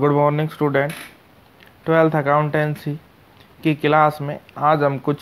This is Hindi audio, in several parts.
good morning student twelfth accountancy की क्लास में आज हम कुछ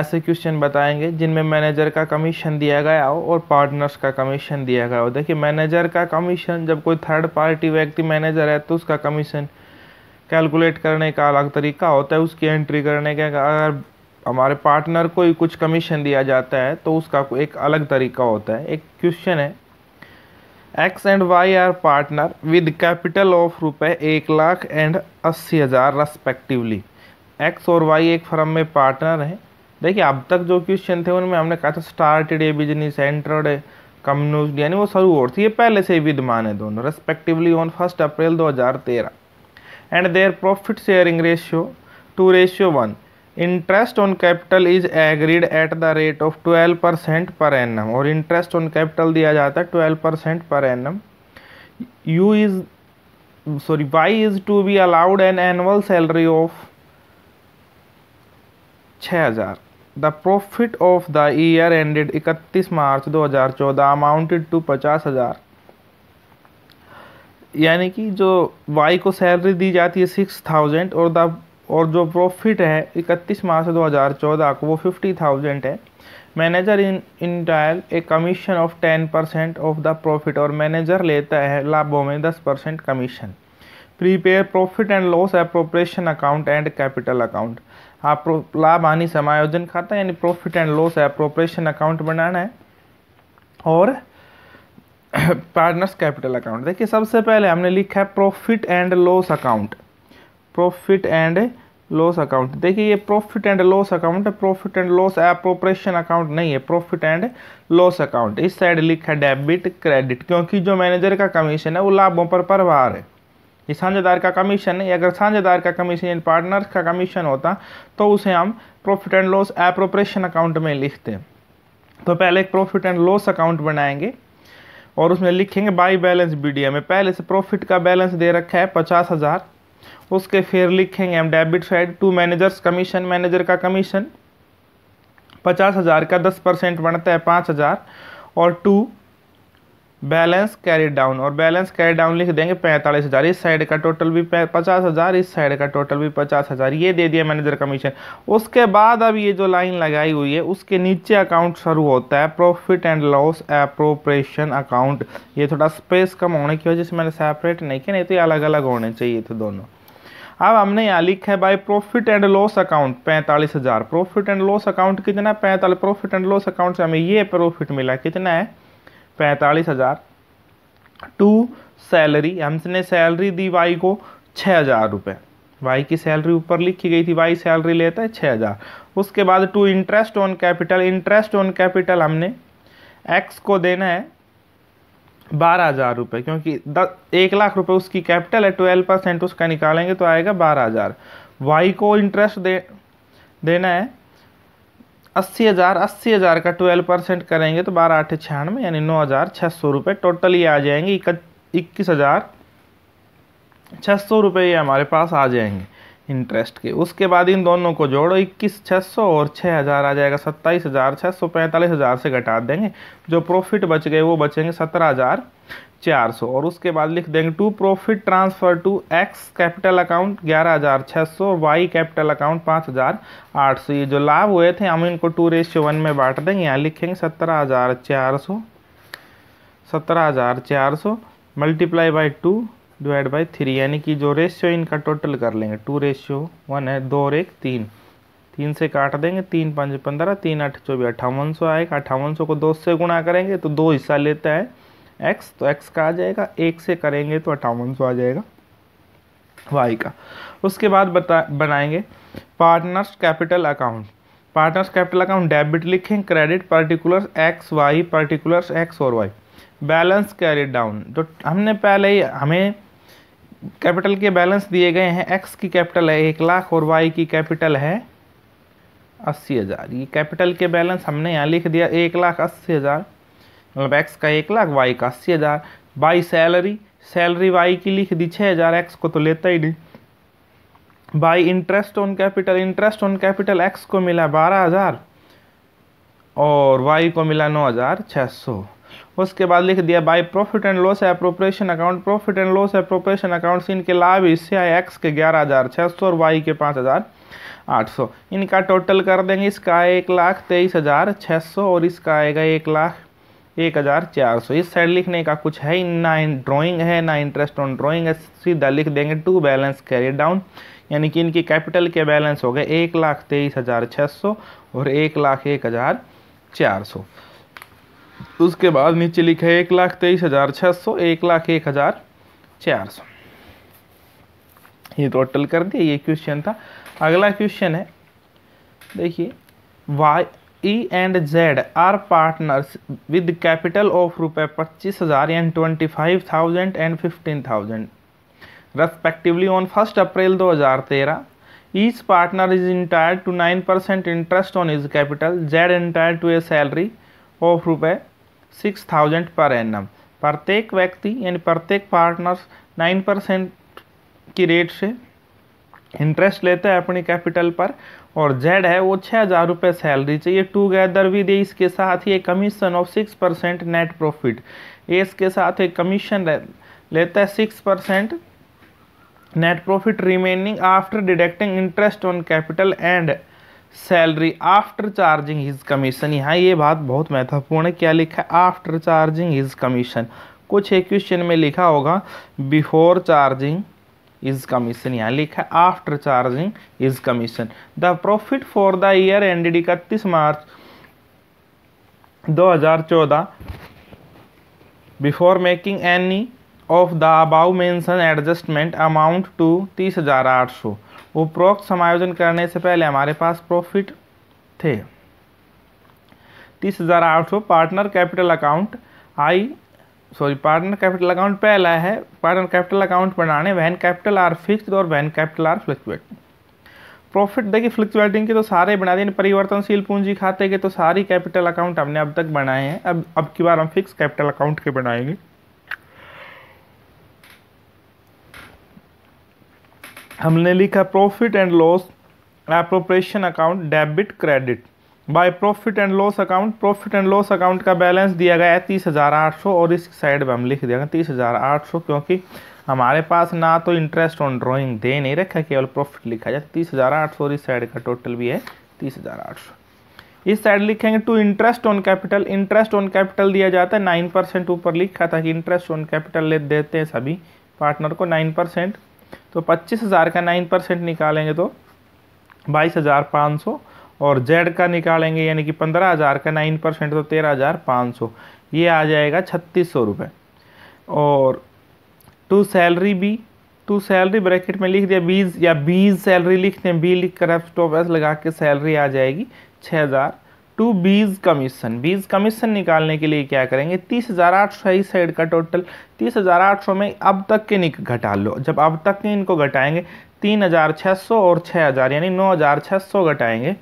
ऐसे क्वेश्चन बताएंगे जिनमें मैनेजर का कमीशन दिया गया हो और पार्टनर्स का कमीशन दिया गया हो देखिए मैनेजर का कमीशन जब कोई थर्ड पार्टी व्यक्ति मैनेजर है तो उसका कमीशन कैलकुलेट करने का अलग तरीका होता है उसकी एंट्री करने का अगर हमारे पार्टनर को ही कुछ कमीशन दिया जाता है तो उसका एक अलग तरीका होता है एक क्वेश्चन है X and Y are partner with capital of रुपए एक लाख एंड अस्सी हज़ार रेस्पेक्टिवली एक्स और वाई एक फर्म में पार्टनर हैं देखिए अब तक जो क्वेश्चन थे उनमें हमने कहा था स्टार्टेड ए बिजनेस एंटर्ड है कम्युनिस्ट यानी वो शुरू और थी ये पहले से ही विद्यमान है दोनों respectively on first April 2013 and their profit sharing ratio two ratio one interest on capital is agreed at the rate of 12 percent per annum और इंटरेस्ट ऑन कैपिटल दिया जाता है 12 percent per annum U is sorry Y is to be allowed an annual salary of 6000 the profit of the year ended 31 March 2014 amounted to पचास हजार यानी कि जो वाई को सैलरी दी जाती है सिक्स थाउजेंड और द और जो प्रॉफिट है इकतीस मार्च 2014 को वो फिफ्टी थाउजेंड है manager in entitled a commission of ten percent of the profit और मैनेजर लेता है लाभों में दस परसेंट commission prepare profit and loss appropriation account and capital account आप लाभ हानि समायोजन खाता है यानी profit and loss appropriation account बनाना है और पार्टनर्स कैपिटल अकाउंट देखिए सबसे पहले हमने लिखा है profit and loss account profit and loss account देखिए ये profit and loss account profit and loss appropriation account नहीं है प्रॉफिट एंड लॉस अकाउंट इस साइड लिखा है डेबिट क्रेडिट क्योंकि जो मैनेजर का कमीशन है वो लाभों पर परवार है ये साझेदार का कमीशन है अगर साझेदार का कमीशन यानी पार्टनर का कमीशन होता तो उसे हम profit and loss appropriation account में लिखते हैं तो पहले एक प्रॉफिट एंड लॉस अकाउंट बनाएंगे और उसमें लिखेंगे बाई बैलेंस बी में पहले से प्रॉफिट का बैलेंस दे रखा है पचास हज़ार उसके फिर लिखेंगे हम debit side to manager's commission manager का कमीशन पचास हज़ार का दस परसेंट बनता है पाँच हज़ार और टू बैलेंस कैरी डाउन और बैलेंस कैरी डाउन लिख देंगे पैंतालीस हज़ार इस साइड का टोटल भी पचास हज़ार इस साइड का टोटल भी पचास हज़ार ये दे दिया मैनेजर कमीशन उसके बाद अब ये जो लाइन लगाई हुई है उसके नीचे अकाउंट शुरू होता है profit and loss appropriation account ये थोड़ा स्पेस कम होने की वजह से मैंने सेपरेट नहीं किया नहीं तो ये अलग अलग होने चाहिए थे दोनों अब हमने यहाँ लिखा है by profit and loss account पैंतालीस हज़ार प्रॉफिट एंड लॉस अकाउंट कितना पैंतालीस प्रॉफिट एंड लॉस अकाउंट से हमें ये प्रॉफिट मिला कितना है पैंतालीस हज़ार टू सैलरी हमने सैलरी दी वाई को छः हज़ार रुपये वाई की सैलरी ऊपर लिखी गई थी वाई सैलरी लेता है छः हज़ार उसके बाद to interest on capital interest on capital हमने एक्स को देना है बारह हज़ार रुपये क्योंकि दस एक लाख रुपये उसकी कैपिटल है ट्वेल्व परसेंट उसका निकालेंगे तो आएगा बारह हज़ार वाई को इंटरेस्ट दे देना है अस्सी हज़ार अस्सी हज़ार का ट्वेल्व परसेंट करेंगे तो बारह आठ छियानवे यानी नौ हज़ार छः सौ रुपये टोटल ये आ जाएंगे इक्कीस हज़ार छः सौ रुपये ये हमारे पास आ जाएंगे इंटरेस्ट के उसके बाद इन दोनों को जोड़ो इक्कीस छः सौ और छः हज़ार आ जाएगा सत्ताईस हज़ार छः सौ पैंतालीस हज़ार से घटा देंगे जो प्रॉफिट बच गए वो बचेंगे सत्रह हज़ार चार सौ और उसके बाद लिख देंगे to profit transfer to X capital account ग्यारह हज़ार छः सौ वाई कैपिटल अकाउंट पाँच हज़ार आठ सौ ये जो लाभ हुए थे हम इनको टू रेशियो वन में बांट देंगे यहाँ लिखेंगे सत्रह हज़ार चार सौ सत्रह हज़ार चार सौ multiply by two divide by three यानी कि जो रेशियो इनका टोटल कर लेंगे टू रेशियो वन है दो और एक तीन तीन से काट देंगे तीन पाँच पंद्रह तीन आठ चौबीस अट्ठावन सौ आएगा अट्ठावन सौ को दो से गुणा करेंगे तो दो हिस्सा लेता है एक्स तो एक्स का आ जाएगा एक से करेंगे तो अट्ठावन सौ आ जाएगा वाई का उसके बाद बता बनाएंगे partners capital account partners capital account debit लिखें credit particulars X Y particulars X और वाई बैलेंस कैरी डाउन तो हमने पहले ही हमें कैपिटल के बैलेंस दिए गए हैं एक्स की कैपिटल है एक लाख और वाई की कैपिटल है अस्सी हज़ार ये कैपिटल के बैलेंस हमने यहाँ लिख दिया एक लाख अस्सी हज़ार मतलब एक्स का एक लाख वाई का अस्सी हज़ार बाई सैलरी सैलरी वाई की लिख दी छः हज़ार एक्स को तो लेता ही नहीं by interest on capital interest on capital X को मिला बारह हज़ार और वाई को मिला नौ हज़ार छः सौ उसके बाद लिख दिया by profit and loss appropriation account profit and loss appropriation account इनके लाभ इससे आए एक्स के ग्यारह हज़ार छः सौ और वाई के पाँच हज़ार आठ सौ इनका टोटल कर देंगे इसका एक लाख तेईस हज़ार छः सौ और इसका आएगा एक लाख एक हज़ार चार सौ इस साइड लिखने का कुछ है ना ड्राइंग है ना इंटरेस्ट ऑन ड्राइंग है सीधा लिख देंगे टू बैलेंस कैरी डाउन यानी कि इनकी कैपिटल के बैलेंस हो गए एक लाख तेईस हज़ार छः सौ और एक लाख एक हज़ार चार सौ उसके बाद नीचे लिखा है एक लाख तेईस हज़ार छः सौ एक लाख एक हज़ार चार सौ ये टोटल कर दिया ये क्वेश्चन था अगला क्वेश्चन है देखिए Y E and Z are partners with capital of रुपये पच्चीस हज़ार and twenty five thousand and fifteen thousand respectively on first April दो हज़ार तेरह each partner is entitled to nine percent interest on is capital Z entitled to a salary of रुपये six thousand per annum प्रत्येक व्यक्ति यानी प्रत्येक पार्टनर्स नाइन परसेंट की रेट से इंटरेस्ट लेते हैं अपनी कैपिटल पर और जेड है वो छः हज़ार रुपये सैलरी चाहिए टूगेदर विद इसके साथ ही commission of six percent net profit as इसके साथ एक कमीशन लेता है six percent net profit remaining after deducting interest on capital and salary after charging his commission यहाँ ये बात बहुत महत्वपूर्ण है क्या लिखा है आफ्टर चार्जिंग हिज कमीशन कुछ एक क्वेश्चन में लिखा होगा बिफोर चार्जिंग is commission यहाँ लिखा है after charging is commission the profit for the year ended इकतीस March 2014 before making any of the above mention adjustment amount to तीस हजार आठ सौ उपरोक्त समायोजन करने से पहले हमारे पास प्रॉफिट थे तीस हजार आठ सौ partner capital account I sorry partner capital account पहला है पार्टनर कैपिटल अकाउंट बनाने वैन कैपिटल आर फिक्स्ड और when capital are fluctuating profit देखिए फ्लक्चुएटिंग के तो सारे बना दिए परिवर्तनशील पूंजी खाते के तो सारी कैपिटल अकाउंट हमने अब तक बनाए हैं अब अब की बार हम फिक्स कैपिटल अकाउंट के बनाएंगे हमने लिखा profit and loss appropriation account debit credit by profit and loss account profit and loss account का बैलेंस दिया गया है तीस हज़ार आठ सौ और इस साइड पे हम लिख दिया तीस हज़ार आठ सौ क्योंकि हमारे पास ना तो इंटरेस्ट ऑन ड्राइंग दे नहीं रखा केवल प्रॉफिट लिखा जाए तीस हज़ार आठ सौ और इस साइड का टोटल भी है तीस हज़ार आठ सौ इस साइड लिखेंगे to interest on capital interest on capital दिया जाता है नाइन परसेंट ऊपर लिखा था कि इंटरेस्ट ऑन कैपिटल ले देते हैं सभी पार्टनर को नाइन परसेंट तो पच्चीस हज़ार का नाइन परसेंट निकालेंगे तो बाईस हज़ार पाँच सौ और जेड का निकालेंगे यानी कि पंद्रह हज़ार का नाइन परसेंट तो तेरह हज़ार पाँच सौ ये आ जाएगा छत्तीस सौ रुपये और to salary B to salary bracket में लिख दिया बीज या बीज सैलरी लिखते हैं बी लिख कर आप स्टॉप एस लगा के सैलरी आ जाएगी छः हज़ार टू बीज कमीशन बीज कमीशन निकालने के लिए क्या करेंगे तीस हज़ार आठ सौ ही साइड का टोटल तीस हज़ार आठ सौ में अब तक के निक घटा लो जब अब तक के इनको घटाएंगे तीन हज़ार छः सौ और छः हज़ार यानी नौ हज़ार छः सौ घटाएंगे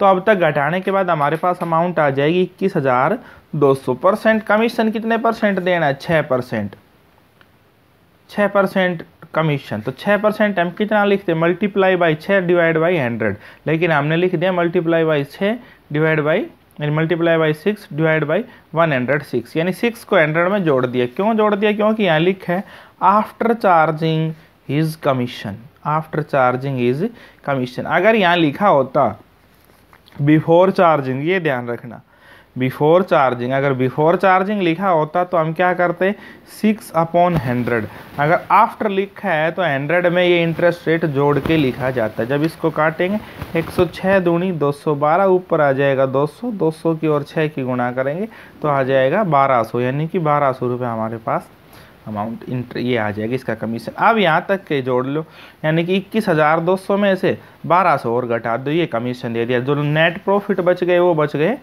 तो अब तक घटाने के बाद हमारे पास अमाउंट आ जाएगी इक्कीस हज़ार दो सौ परसेंट कमीशन कितने परसेंट देना है छः परसेंट छः परसेंट कमीशन तो छः परसेंट हम कितना लिखते हैं मल्टीप्लाई बाई छः डिवाइड बाई हंड्रेड लेकिन हमने लिख दिया मल्टीप्लाई बाई छः डिवाइड बाई यानी multiply by six divide by one hundred six यानी सिक्स को हंड्रेड में जोड़ दिया क्यों जोड़ दिया क्योंकि यहाँ लिख है after charging is commission after charging is commission अगर यहाँ लिखा होता बिफोर चार्जिंग ये ध्यान रखना बिफोर चार्जिंग अगर बिफोर चार्जिंग लिखा होता तो हम क्या करते सिक्स अपॉन हंड्रेड अगर आफ्टर लिखा है तो हंड्रेड में ये इंटरेस्ट रेट जोड़ के लिखा जाता है जब इसको काटेंगे एक सौ छः दूनी दो सौ बारह ऊपर आ जाएगा दो सौ दो सौ की और छः की गुणा करेंगे तो आ जाएगा बारह सौ यानी कि बारह सौ रुपये हमारे पास अमाउंट इंटर ये आ जाएगी इसका कमीशन अब यहाँ तक के जोड़ लो यानी कि इक्कीस हज़ार दो सौ में से बारह सौ और घटा दो ये कमीशन दे दिया जो नेट प्रॉफिट बच गए वो बच गए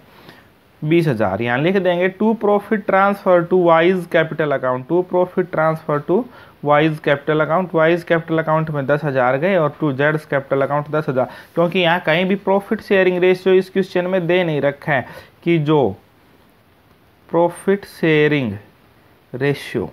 बीस हज़ार यहाँ लिख देंगे to profit transfer to Y's capital account to profit transfer to Y's capital account Y's capital account में दस हज़ार गए और टू जेड्स कैपिटल अकाउंट दस हज़ार क्योंकि यहाँ कहीं भी प्रॉफिट शेयरिंग रेशियो इस क्वेश्चन में दे नहीं रखा है कि जो profit sharing ratio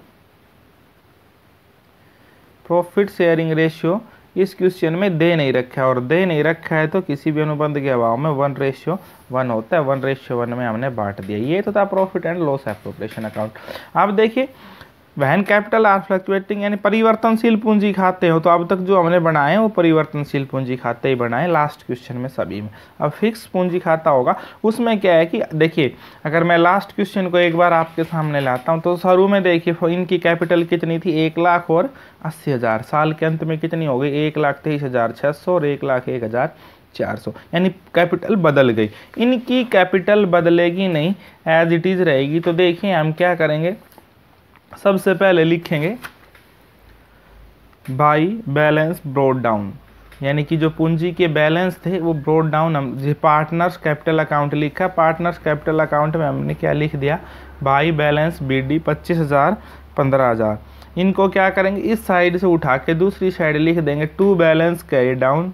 profit sharing ratio इस क्वेश्चन में दे नहीं रखा है और दे नहीं रखा है तो किसी भी अनुबंध के अभाव में वन रेशियो वन होता है वन रेशियो वन में हमने बांट दिया ये तो था profit and loss appropriation account अब देखिए वहन कैपिटल आर फ्लक्चुएटिंग यानी परिवर्तनशील पूंजी खाते हो तो अब तक जो हमने बनाए हैं वो परिवर्तनशील पूंजी खाते ही बनाए लास्ट क्वेश्चन में सभी में अब फिक्स पूंजी खाता होगा उसमें क्या है कि देखिए अगर मैं लास्ट क्वेश्चन को एक बार आपके सामने लाता हूँ तो शुरू में देखिए इनकी कैपिटल कितनी थी एक लाख और अस्सी हज़ार साल के अंत में कितनी हो गई एक लाख तेईस हज़ार छः सौ और एक लाख एक हज़ार चार सौ यानी कैपिटल बदल गई इनकी कैपिटल बदलेगी नहीं एज इट इज़ रहेगी तो देखिए हम क्या करेंगे सबसे पहले लिखेंगे बाई बैलेंस ब्रोड डाउन यानी कि जो पूंजी के बैलेंस थे वो ब्रोड डाउन हम जो पार्टनर्स कैपिटल अकाउंट लिखा पार्टनर्स कैपिटल अकाउंट में हमने क्या लिख दिया बाई बैलेंस बी डी पच्चीस हज़ार पंद्रह हज़ार इनको क्या करेंगे इस साइड से उठा के दूसरी साइड लिख देंगे टू बैलेंस कैरी डाउन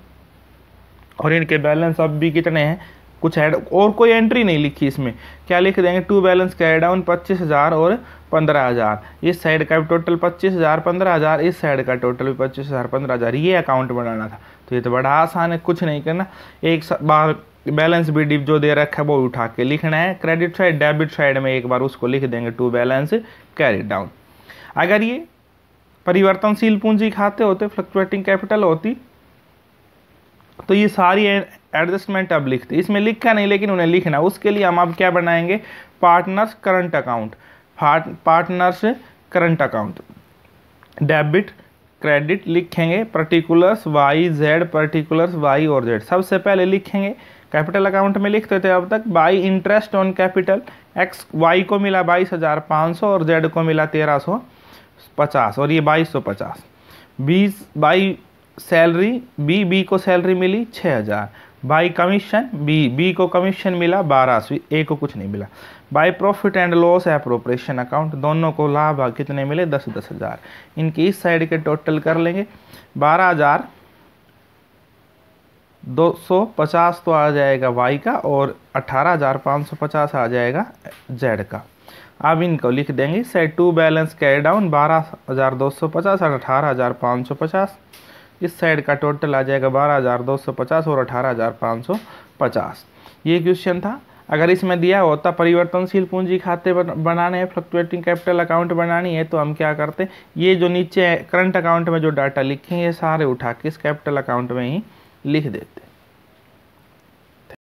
और इनके बैलेंस अब भी कितने हैं कुछ ऐड और कोई एंट्री नहीं लिखी इसमें क्या लिख देंगे टू बैलेंस कैरी डाउन पच्चीस हज़ार और पंद्रह हज़ार इस साइड का भी टोटल पच्चीस हज़ार पंद्रह हज़ार इस साइड का टोटल भी पच्चीस हज़ार पंद्रह हज़ार ये अकाउंट बनाना था तो ये तो बड़ा आसान है कुछ नहीं करना एक बार बैलेंस भी डिप जो दे रखा है वो उठा के लिखना है क्रेडिट साइड डेबिट साइड में एक बार उसको लिख देंगे टू बैलेंस कैरी डाउन अगर ये परिवर्तनशील पूंजी खाते होते फ्लक्चुएटिंग कैपिटल होती तो ये सारी एडजस्टमेंट अब लिखते इसमें लिखा नहीं लेकिन उन्हें लिखना उसके लिए हम अब क्या बनाएंगे partners current account partners current account debit credit लिखेंगे particulars Y Z particulars Y और जेड सबसे पहले लिखेंगे कैपिटल अकाउंट में लिखते थे अब तक by interest on capital X Y को मिला बाईस हज़ार पाँच सौ और जेड को मिला तेरह सौ पचास और ये बाईस सौ पचास बीस बाई सैलरी बी बी को सैलरी मिली छः हज़ार बाई कमीशन बी बी को कमीशन मिला बारह ए को कुछ नहीं मिला by profit and loss appropriation account दोनों को लाभ कितने मिले दस दस हज़ार इनकी इस साइड के टोटल कर लेंगे बारह हज़ार दो सौ पचास तो आ जाएगा वाई का और अठारह हज़ार पाँच सौ पचास आ जाएगा जेड का अब इनको लिख देंगे set to balance carry down बारह हज़ार दो सौ पचास और अठारह हज़ार पाँच सौ पचास इस साइड का टोटल आ जाएगा बारह हज़ार दो सौ पचास और अठारह हज़ार पाँच सौ पचास ये क्वेश्चन था अगर इसमें दिया होता परिवर्तनशील पूंजी खाते बनाने हैं फ्लक्चुएटिंग कैपिटल अकाउंट बनानी है तो हम क्या करते ये जो नीचे करंट अकाउंट में जो डाटा लिखे हैं ये सारे उठा के इस कैपिटल अकाउंट में ही लिख देते